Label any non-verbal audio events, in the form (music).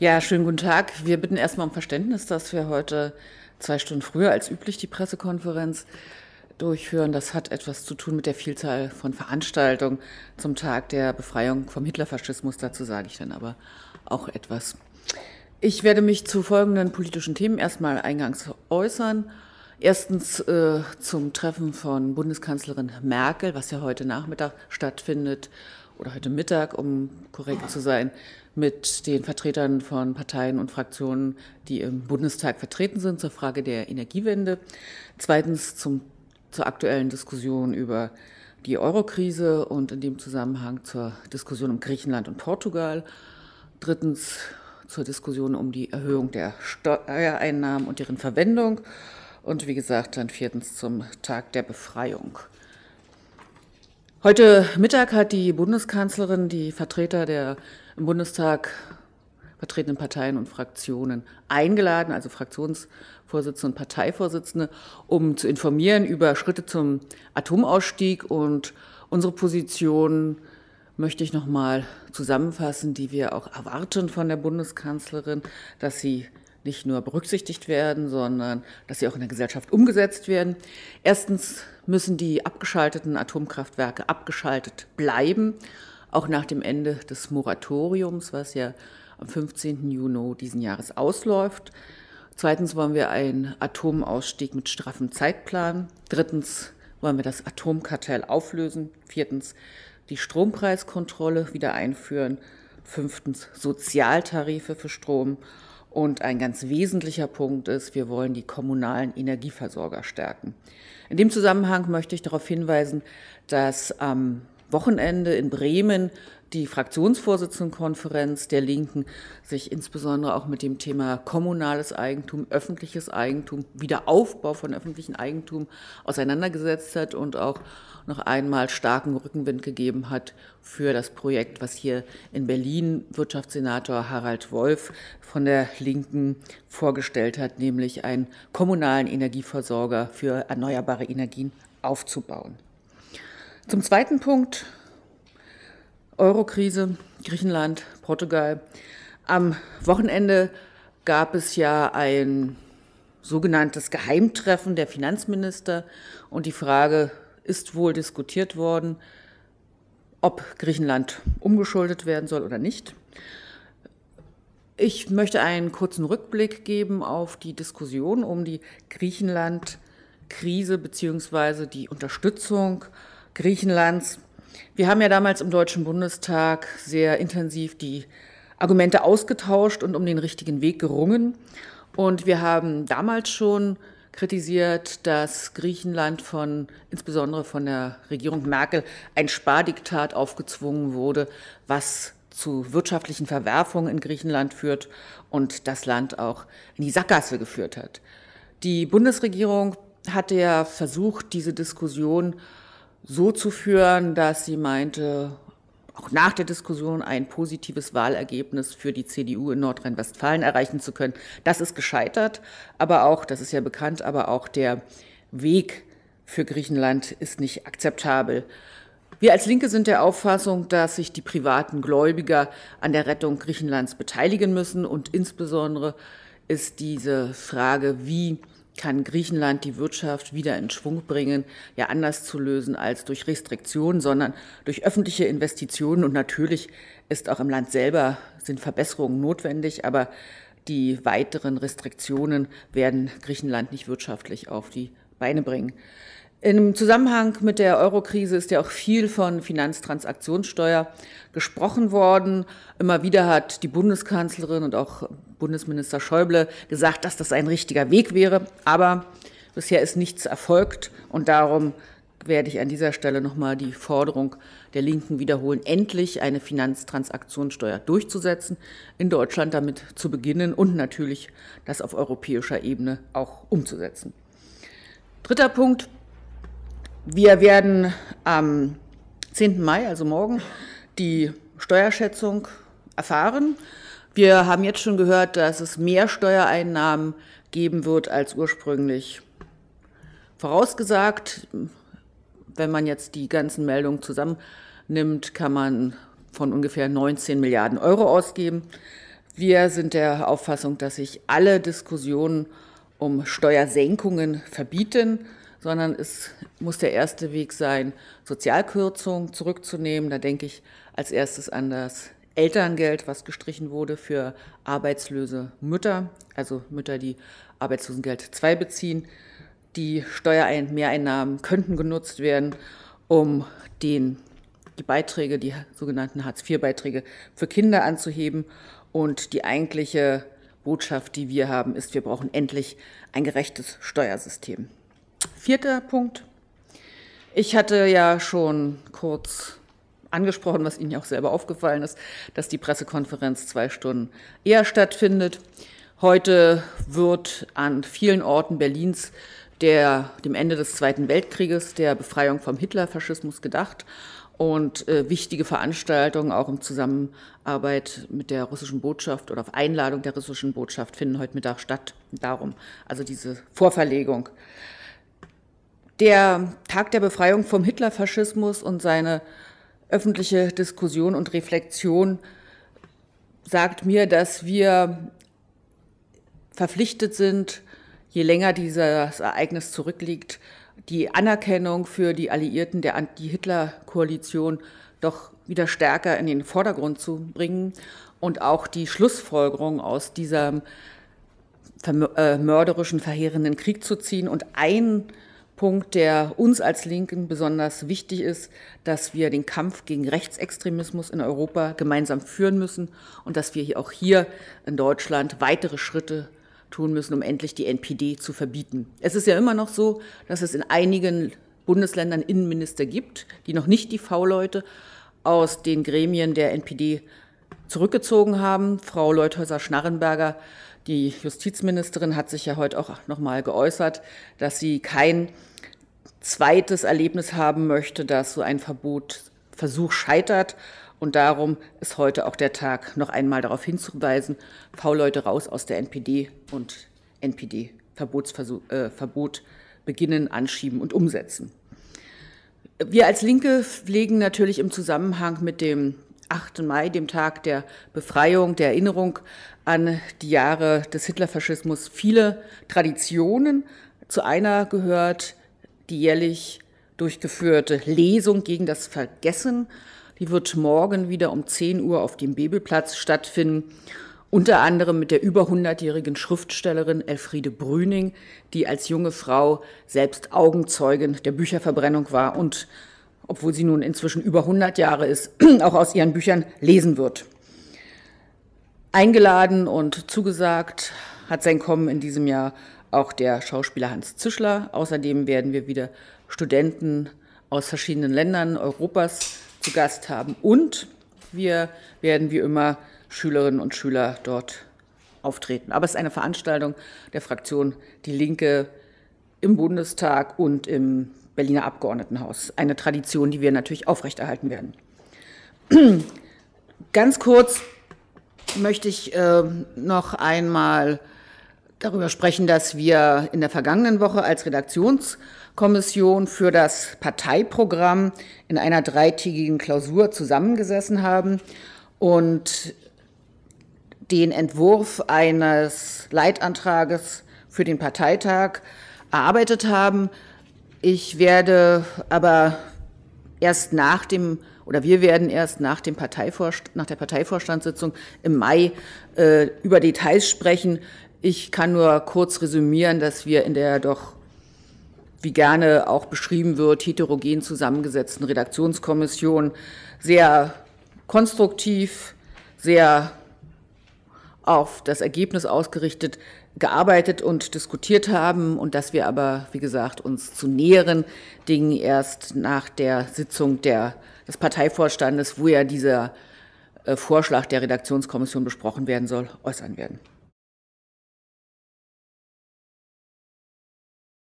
Ja, schönen guten Tag. Wir bitten erstmal um Verständnis, dass wir heute zwei Stunden früher als üblich die Pressekonferenz durchführen. Das hat etwas zu tun mit der Vielzahl von Veranstaltungen zum Tag der Befreiung vom Hitlerfaschismus. Dazu sage ich dann aber auch etwas. Ich werde mich zu folgenden politischen Themen erstmal eingangs äußern. Erstens äh, zum Treffen von Bundeskanzlerin Merkel, was ja heute Nachmittag stattfindet oder heute Mittag, um korrekt zu sein, mit den Vertretern von Parteien und Fraktionen, die im Bundestag vertreten sind, zur Frage der Energiewende. Zweitens zum, zur aktuellen Diskussion über die Eurokrise und in dem Zusammenhang zur Diskussion um Griechenland und Portugal. Drittens zur Diskussion um die Erhöhung der Steuereinnahmen und deren Verwendung. Und wie gesagt, dann viertens zum Tag der Befreiung. Heute Mittag hat die Bundeskanzlerin die Vertreter der im Bundestag vertretenen Parteien und Fraktionen eingeladen, also Fraktionsvorsitzende und Parteivorsitzende, um zu informieren über Schritte zum Atomausstieg. Und unsere Position möchte ich nochmal zusammenfassen, die wir auch erwarten von der Bundeskanzlerin, dass sie nicht nur berücksichtigt werden, sondern dass sie auch in der Gesellschaft umgesetzt werden. Erstens müssen die abgeschalteten Atomkraftwerke abgeschaltet bleiben auch nach dem Ende des Moratoriums, was ja am 15. Juni diesen Jahres ausläuft. Zweitens wollen wir einen Atomausstieg mit straffem Zeitplan. Drittens wollen wir das Atomkartell auflösen. Viertens die Strompreiskontrolle wieder einführen. Fünftens Sozialtarife für Strom. Und ein ganz wesentlicher Punkt ist, wir wollen die kommunalen Energieversorger stärken. In dem Zusammenhang möchte ich darauf hinweisen, dass am Wochenende in Bremen die Fraktionsvorsitzendenkonferenz der Linken sich insbesondere auch mit dem Thema kommunales Eigentum, öffentliches Eigentum, Wiederaufbau von öffentlichem Eigentum auseinandergesetzt hat und auch noch einmal starken Rückenwind gegeben hat für das Projekt, was hier in Berlin Wirtschaftssenator Harald Wolf von der Linken vorgestellt hat, nämlich einen kommunalen Energieversorger für erneuerbare Energien aufzubauen. Zum zweiten Punkt, Eurokrise, Griechenland, Portugal. Am Wochenende gab es ja ein sogenanntes Geheimtreffen der Finanzminister und die Frage ist wohl diskutiert worden, ob Griechenland umgeschuldet werden soll oder nicht. Ich möchte einen kurzen Rückblick geben auf die Diskussion um die Griechenland-Krise bzw. die Unterstützung äh, Griechenlands. Wir haben ja damals im Deutschen Bundestag sehr intensiv die Argumente ausgetauscht und um den richtigen Weg gerungen. Und wir haben damals schon kritisiert, dass Griechenland von, insbesondere von der Regierung Merkel, ein Spardiktat aufgezwungen wurde, was zu wirtschaftlichen Verwerfungen in Griechenland führt und das Land auch in die Sackgasse geführt hat. Die Bundesregierung hatte ja versucht, diese Diskussion so zu führen, dass sie meinte, auch nach der Diskussion ein positives Wahlergebnis für die CDU in Nordrhein-Westfalen erreichen zu können. Das ist gescheitert, aber auch, das ist ja bekannt, aber auch der Weg für Griechenland ist nicht akzeptabel. Wir als Linke sind der Auffassung, dass sich die privaten Gläubiger an der Rettung Griechenlands beteiligen müssen und insbesondere ist diese Frage, wie kann Griechenland die Wirtschaft wieder in Schwung bringen, ja anders zu lösen als durch Restriktionen, sondern durch öffentliche Investitionen. Und natürlich ist auch im Land selber sind Verbesserungen notwendig, aber die weiteren Restriktionen werden Griechenland nicht wirtschaftlich auf die Beine bringen. Im Zusammenhang mit der Eurokrise ist ja auch viel von Finanztransaktionssteuer gesprochen worden. Immer wieder hat die Bundeskanzlerin und auch Bundesminister Schäuble gesagt, dass das ein richtiger Weg wäre. Aber bisher ist nichts erfolgt und darum werde ich an dieser Stelle nochmal die Forderung der Linken wiederholen, endlich eine Finanztransaktionssteuer durchzusetzen, in Deutschland damit zu beginnen und natürlich das auf europäischer Ebene auch umzusetzen. Dritter Punkt. Wir werden am 10. Mai, also morgen, die Steuerschätzung erfahren. Wir haben jetzt schon gehört, dass es mehr Steuereinnahmen geben wird als ursprünglich vorausgesagt. Wenn man jetzt die ganzen Meldungen zusammennimmt, kann man von ungefähr 19 Milliarden Euro ausgeben. Wir sind der Auffassung, dass sich alle Diskussionen um Steuersenkungen verbieten sondern es muss der erste Weg sein, Sozialkürzungen zurückzunehmen. Da denke ich als erstes an das Elterngeld, was gestrichen wurde für arbeitslose Mütter, also Mütter, die Arbeitslosengeld 2 beziehen. Die Steuermehreinnahmen könnten genutzt werden, um den, die Beiträge, die sogenannten Hartz-IV-Beiträge für Kinder anzuheben. Und die eigentliche Botschaft, die wir haben, ist, wir brauchen endlich ein gerechtes Steuersystem. Vierter Punkt. Ich hatte ja schon kurz angesprochen, was Ihnen ja auch selber aufgefallen ist, dass die Pressekonferenz zwei Stunden eher stattfindet. Heute wird an vielen Orten Berlins der, dem Ende des Zweiten Weltkrieges, der Befreiung vom Hitlerfaschismus gedacht und äh, wichtige Veranstaltungen auch in Zusammenarbeit mit der russischen Botschaft oder auf Einladung der russischen Botschaft finden heute Mittag statt. Darum also diese Vorverlegung. Der Tag der Befreiung vom Hitlerfaschismus und seine öffentliche Diskussion und Reflexion sagt mir, dass wir verpflichtet sind, je länger dieses Ereignis zurückliegt, die Anerkennung für die Alliierten der Anti-Hitler-Koalition doch wieder stärker in den Vordergrund zu bringen und auch die Schlussfolgerung aus diesem äh, mörderischen, verheerenden Krieg zu ziehen und ein Punkt, der uns als Linken besonders wichtig ist, dass wir den Kampf gegen Rechtsextremismus in Europa gemeinsam führen müssen und dass wir auch hier in Deutschland weitere Schritte tun müssen, um endlich die NPD zu verbieten. Es ist ja immer noch so, dass es in einigen Bundesländern Innenminister gibt, die noch nicht die V-Leute aus den Gremien der NPD zurückgezogen haben. Frau Leuthäuser-Schnarrenberger die Justizministerin hat sich ja heute auch nochmal geäußert, dass sie kein zweites Erlebnis haben möchte, dass so ein Verbotversuch scheitert. Und darum ist heute auch der Tag, noch einmal darauf hinzuweisen, V-Leute raus aus der NPD und NPD-Verbot äh, beginnen, anschieben und umsetzen. Wir als Linke pflegen natürlich im Zusammenhang mit dem 8. Mai, dem Tag der Befreiung, der Erinnerung an die Jahre des Hitlerfaschismus, viele Traditionen. Zu einer gehört die jährlich durchgeführte Lesung gegen das Vergessen. Die wird morgen wieder um 10 Uhr auf dem Bebelplatz stattfinden. Unter anderem mit der über 100-jährigen Schriftstellerin Elfriede Brüning, die als junge Frau selbst Augenzeugin der Bücherverbrennung war und obwohl sie nun inzwischen über 100 Jahre ist, (clears throat) auch aus ihren Büchern lesen wird. Eingeladen und zugesagt hat sein Kommen in diesem Jahr auch der Schauspieler Hans Zischler. Außerdem werden wir wieder Studenten aus verschiedenen Ländern Europas zu Gast haben. Und wir werden wie immer Schülerinnen und Schüler dort auftreten. Aber es ist eine Veranstaltung der Fraktion Die Linke im Bundestag und im Berliner Abgeordnetenhaus. Eine Tradition, die wir natürlich aufrechterhalten werden. (clears throat) Ganz kurz möchte ich äh, noch einmal darüber sprechen, dass wir in der vergangenen Woche als Redaktionskommission für das Parteiprogramm in einer dreitägigen Klausur zusammengesessen haben und den Entwurf eines Leitantrages für den Parteitag erarbeitet haben. Ich werde aber erst nach dem oder wir werden erst nach, dem Parteivorstand, nach der Parteivorstandssitzung im Mai äh, über Details sprechen. Ich kann nur kurz resümieren, dass wir in der doch, wie gerne auch beschrieben wird, heterogen zusammengesetzten Redaktionskommission sehr konstruktiv, sehr auf das Ergebnis ausgerichtet gearbeitet und diskutiert haben und dass wir aber, wie gesagt, uns zu näheren Dingen erst nach der Sitzung der, des Parteivorstandes, wo ja dieser äh, Vorschlag der Redaktionskommission besprochen werden soll, äußern werden.